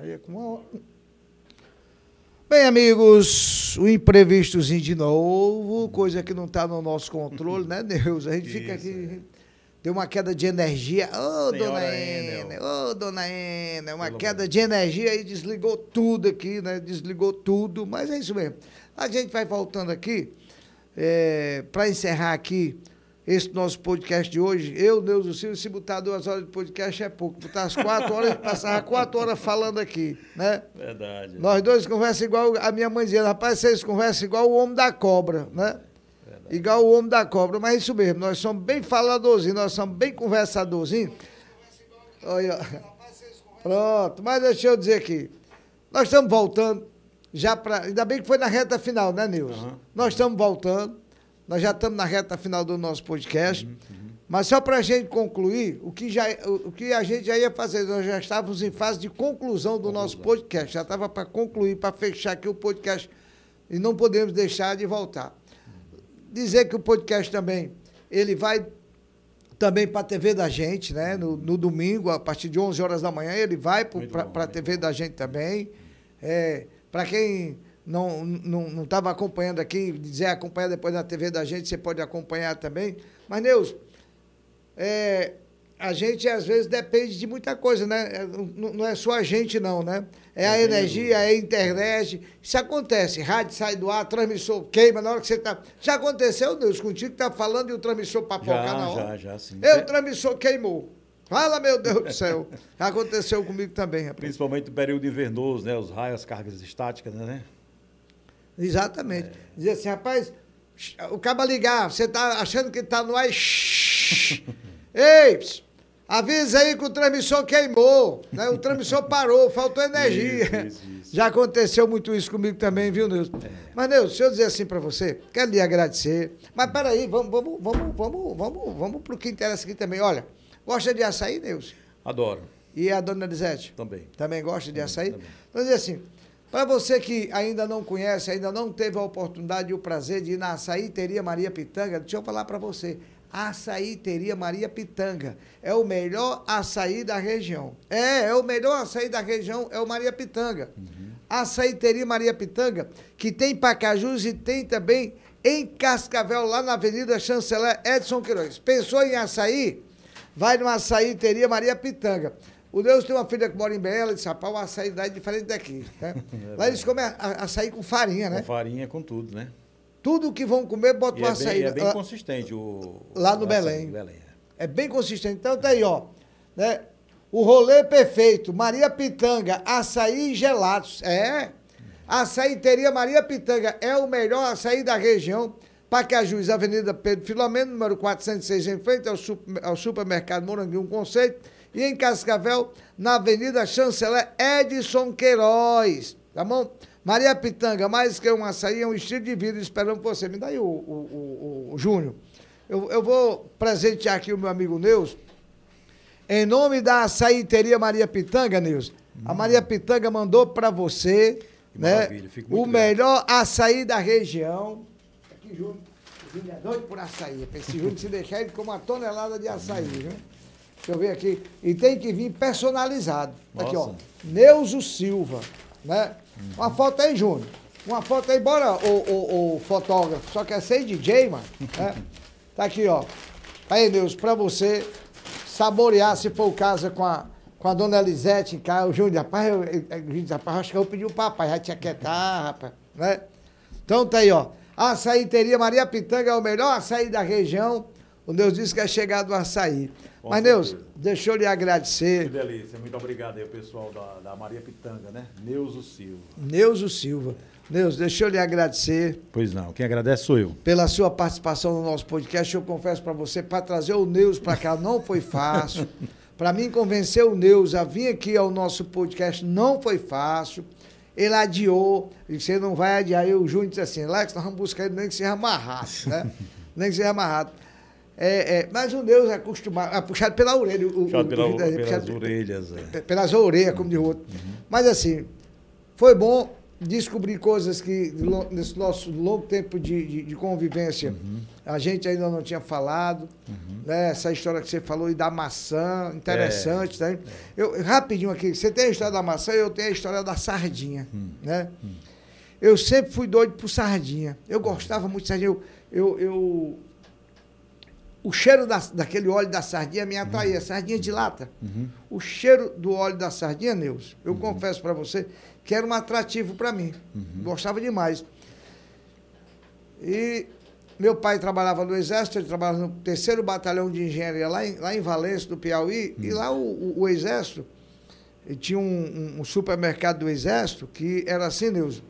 Aí né? é com uma... Bem, amigos, o imprevistozinho de novo, coisa que não está no nosso controle, né, Deus? A gente Isso, fica aqui. É. Deu uma queda de energia. Ô, oh, dona Ena, ô, oh, dona Ena, uma Pelo queda bom. de energia e desligou tudo aqui, né? Desligou tudo, mas é isso mesmo. A gente vai voltando aqui, é, eh, para encerrar aqui esse nosso podcast de hoje. Eu, Deus do Silvio, se botar duas horas de podcast é pouco. Botar as quatro horas, passar quatro horas falando aqui, né? Verdade. Nós dois conversamos igual a minha mãe dizia rapaz, vocês conversam igual o homem da cobra, né? Verdade. Igual o homem da cobra, mas é isso mesmo, nós somos bem faladorzinhos, nós somos bem conversadorzinhos. Olha, pronto, mas deixa eu dizer aqui, nós estamos voltando, já para, ainda bem que foi na reta final, né, Nilson? Uhum. Nós estamos voltando, nós já estamos na reta final do nosso podcast. Uhum, uhum. Mas só para a gente concluir, o que, já, o que a gente já ia fazer, nós já estávamos em fase de conclusão do nosso podcast. Já estava para concluir, para fechar aqui o podcast. E não podemos deixar de voltar. Dizer que o podcast também, ele vai também para a TV da gente, né? No, uhum. no, domingo, a partir de 11 horas da manhã, ele vai para a TV bom. da gente também. É, para quem não não estava acompanhando aqui, dizer acompanhar depois na TV da gente, você pode acompanhar também. Mas, Neus, é, a gente às vezes depende de muita coisa, né? É, não, não é só a gente, não, né? É a energia, é a internet. Isso acontece. Rádio sai do ar, transmissor queima na hora que você está, Já aconteceu, Deus, contigo que está falando e o transmissor papocar na hora. Já, já, sim. Eu, o transmissor queimou. Fala, meu Deus do céu. Aconteceu comigo também, rapaz. Principalmente no período invernoso, né? Os raios, as cargas estáticas, né? Exatamente. É. assim, rapaz, o caba ligar, você está achando que está no ar. Ei, avisa aí que o transmissor queimou, né? o transmissor parou, faltou energia. Isso, isso, isso. Já aconteceu muito isso comigo também, viu, Deus É. Mas, Deus se eu dizer assim para você, quero lhe agradecer. Mas peraí, vamos, vamos, vamos, vamos, vamos, vamos para o que interessa aqui também. Olha, gosta de açaí, Deus Adoro. E a dona Elisete? Também. Também gosta de também, açaí? Também. Então, dizer assim, para você que ainda não conhece, ainda não teve a oportunidade e o prazer de ir na teria Maria Pitanga, deixa eu falar para você. teria Maria Pitanga é o melhor açaí da região. É, é o melhor açaí da região, é o Maria Pitanga. Uhum. teria Maria Pitanga, que tem Pacajus e tem também em Cascavel, lá na Avenida Chanceler Edson Queiroz. Pensou em açaí? Vai no teria Maria Pitanga. O Deus tem uma filha que mora em Bela, de rapaz, o açaí lá é diferente daqui. Né? É lá eles comem açaí com farinha, né? Com farinha, com tudo, né? Tudo que vão comer, bota e o é açaí. Bem, é bem consistente o. Lá no Belém. Belém. É. é bem consistente. Então tá aí, ó. Né? O rolê perfeito. Maria Pitanga, açaí e gelatos. É. Açaí teria Maria Pitanga é o melhor açaí da região. Pacajus, Avenida Pedro Filomeno, número 406, em frente ao, super, ao supermercado Moranguinho Conceito. E em Cascavel, na Avenida Chanceler Edson Queiroz, tá bom? Maria Pitanga, mais que um açaí, é um estilo de vida esperando você. Me dá aí o, o, o, o Júnior. Eu, eu vou presentear aqui o meu amigo Neus. Em nome da açaíteria Maria Pitanga, Neus, hum. a Maria Pitanga mandou para você né, o melhor bem. açaí da região. Aqui, Júnior. Júnior é doido por açaí. Esse Júnior se deixar, ele com uma tonelada de açaí, viu? Deixa eu ver aqui. E tem que vir personalizado. Nossa. Tá aqui, ó. Neuso Silva. Né? Uhum. Uma foto aí, Júnior. Uma foto aí, bora, o, o, o fotógrafo. Só quer ser DJ, mano. Né? tá aqui, ó. Tá aí, Neuso, pra você saborear, se for o caso, com a, com a dona Elisete em casa. O Júnior, rapaz, eu, eu, rapaz, acho que eu pedi o papai, já tinha quietar, rapaz. Né? Então tá aí, ó. Açaí Teria Maria Pitanga é o melhor açaí da região. O Deus disse que é chegado o açaí. Com Mas, Neus, deixa eu lhe agradecer. Que delícia. Muito obrigado aí, pessoal da, da Maria Pitanga, né? Neuso Silva. Neuso Silva. Neus, deixa eu lhe agradecer. Pois não, quem agradece sou eu. Pela sua participação no nosso podcast, eu confesso para você, para trazer o Neus para cá não foi fácil. para mim convencer o Neus a vir aqui ao nosso podcast não foi fácil. Ele adiou, e você não vai adiar. Eu, o Júnior disse assim, Lex, nós vamos buscar ele nem que seja amarrado, né? nem que seja amarrado. É, é, mas o Deus é acostumado, é puxado pela orelha. O, puxado, o, pela, o, pelas puxado, orelhas. É. Pelas orelhas, como de outro. Uhum. Mas assim, foi bom descobrir coisas que nesse nosso longo tempo de, de, de convivência uhum. a gente ainda não tinha falado. Uhum. Né? Essa história que você falou e da maçã, interessante. É. Né? é. Eu, rapidinho aqui, você tem a história da maçã, e eu tenho a história da sardinha. Hum. Né? Hum. Eu sempre fui doido por sardinha. Eu gostava muito de sardinha. eu, eu, eu o cheiro da, daquele óleo da sardinha me atraía. Uhum. É sardinha de lata. Uhum. O cheiro do óleo da sardinha, Neus, eu uhum. confesso para você que era um atrativo para mim. Uhum. Gostava demais. E meu pai trabalhava no Exército, ele trabalhava no terceiro batalhão de engenharia lá em, lá em Valença, do Piauí. E uhum. lá o, o, o Exército tinha um, um, um, supermercado do Exército que era assim, Neus.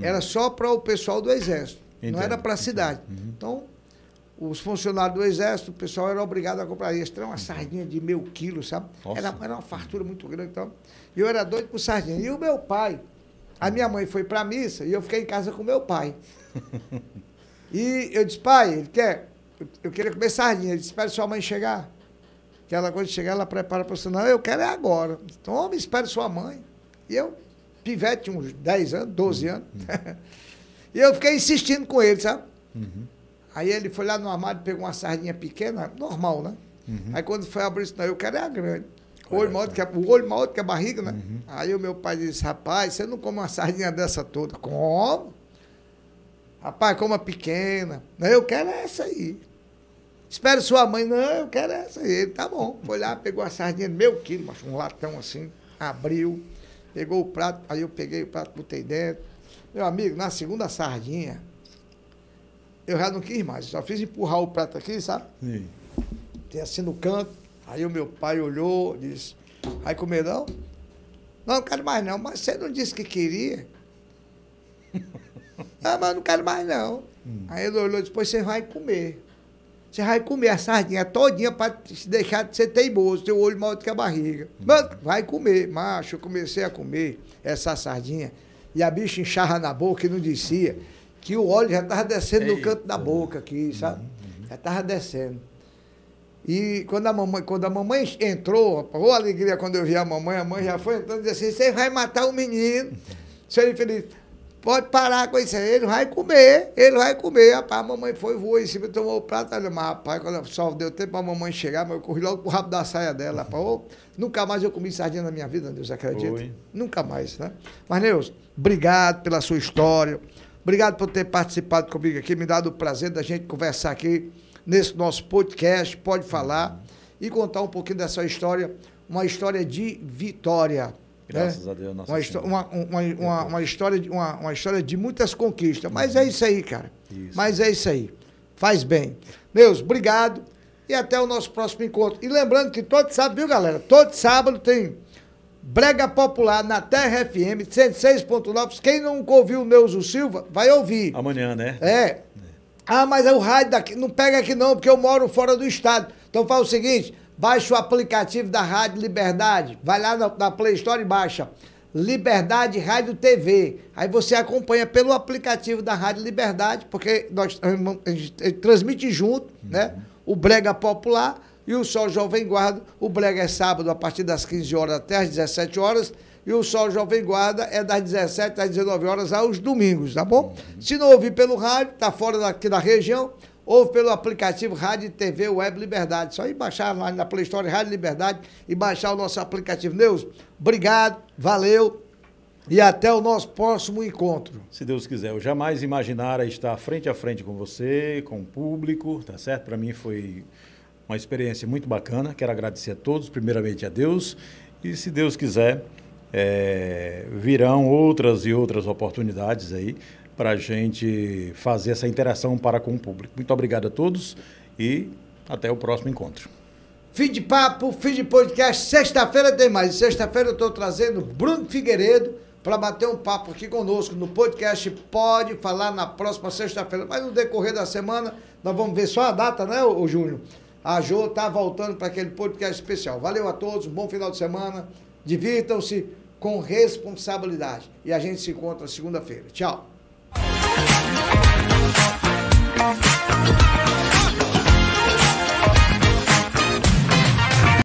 Era uhum. só para o pessoal do Exército. Entendo. Não era para a cidade. Então, os funcionários do Exército, o pessoal era obrigado a comprar Era uma uhum. sardinha de meio quilo, sabe? Era, era uma fartura muito grande. Então, e eu era doido por sardinha. E o meu pai, a minha mãe foi para a missa e eu fiquei em casa com meu pai. e eu disse, pai, ele quer, eu queria comer sardinha. Ele disse, espere sua mãe chegar. Que ela, quando chegar, ela prepara para você. Não, eu quero é agora. Então, homem, espere sua mãe. E eu, pivete, uns 10 anos, 12 uhum. anos. e eu fiquei insistindo com ele, sabe? Uhum. Aí ele foi lá no armário, pegou uma sardinha pequena, normal, né? Uhum. Aí quando foi abrir isso, não, eu quero é a grande. O olho, maior que a, o olho maior do que a barriga, né? Uhum. Aí o meu pai disse, rapaz, você não come uma sardinha dessa toda. Como? Rapaz, coma pequena. Não, eu quero é essa aí. Espero sua mãe. Não, eu quero é essa aí. Ele, tá bom. Foi lá, pegou a sardinha, meu quilo, mas um latão assim, abriu, pegou o prato, aí eu peguei o prato, botei dentro. Meu amigo, na segunda sardinha, eu já não quis mais. Já fiz empurrar o prato aqui, sabe? Sim. Tem assim no canto. Aí o meu pai olhou, disse, vai comer não? Não, não quero mais não. Mas você não disse que queria? ah, mas não quero mais não. Hum. Aí ele olhou e disse, pois você vai comer. Você vai comer a sardinha todinha para se deixar de ser teimoso, teu olho maior do que a barriga. Hum. Mas vai comer. Macho, eu comecei a comer essa sardinha. E a bicha inchava na boca e não descia que o óleo já estava descendo Eita. no é canto da boca aqui, uhum, sabe? Uhum. Já estava descendo. E quando a mamãe, quando a mamãe entrou, ou alegria quando eu vi a mamãe, a mãe já foi entrando e disse assim, você vai matar o menino. Seu infeliz, pode parar com isso aí, ele vai comer, ele vai comer. Rapaz, a mamãe foi, voou em cima, tomou o prato, olha, mas rapaz, quando só deu tempo para a mamãe chegar, mas eu corri logo pro rabo da saia dela, rapaz. Oh, nunca mais eu comi sardinha na minha vida, Deus acredita. Nunca mais, né? Mas, Neus, obrigado pela sua história Obrigado por ter participado comigo aqui, me dado o prazer da gente conversar aqui nesse nosso podcast, pode falar e contar um pouquinho dessa história, uma história de vitória. Né? Graças né? a Deus, nossa uma, uma, uma, uma, uma história de, uma, uma, história de muitas conquistas. Mas é isso aí, cara. Isso. Mas é isso aí. Faz bem. Meus, obrigado. E até o nosso próximo encontro. E lembrando que todo sábado, viu, galera? Todo sábado tem Brega Popular na Terra FM 106.9. Quem nunca ouviu o Neuzo Silva, vai ouvir. Amanhã, né? É. é. Ah, mas é o rádio daqui. Não pega aqui não, porque eu moro fora do estado. Então faz o seguinte: baixa o aplicativo da Rádio Liberdade. Vai lá na, na Play Store e baixa. Liberdade Rádio TV. Aí você acompanha pelo aplicativo da Rádio Liberdade, porque nós a gente transmite junto, uhum. né? O Brega Popular e o Sol Jovem Guarda, o brega é sábado a partir das 15 horas até as 17 horas. E o Sol Jovem Guarda é das 17 às 19 horas aos domingos, tá bom? Uhum. Se não ouvir pelo rádio, tá fora daqui da região, ouve pelo aplicativo Rádio TV Web Liberdade. Só ir baixar lá na Play Store Rádio Liberdade e baixar o nosso aplicativo. Neus, obrigado, valeu. E até o nosso próximo encontro. Se Deus quiser, eu jamais imaginara estar frente a frente com você, com o público, tá certo? Para mim foi uma experiência muito bacana. Quero agradecer a todos, primeiramente a Deus. E se Deus quiser, é, virão outras e outras oportunidades aí para a gente fazer essa interação para com o público. Muito obrigado a todos e até o próximo encontro. Fim de papo, fim de podcast. Sexta-feira tem mais. Sexta-feira eu estou trazendo Bruno Figueiredo para bater um papo aqui conosco no podcast. Pode falar na próxima sexta-feira, mas no decorrer da semana nós vamos ver só a data, né, o Júnior? A Jo está voltando para aquele podcast especial. Valeu a todos, bom final de semana. Divirtam-se com responsabilidade. E a gente se encontra segunda-feira. Tchau.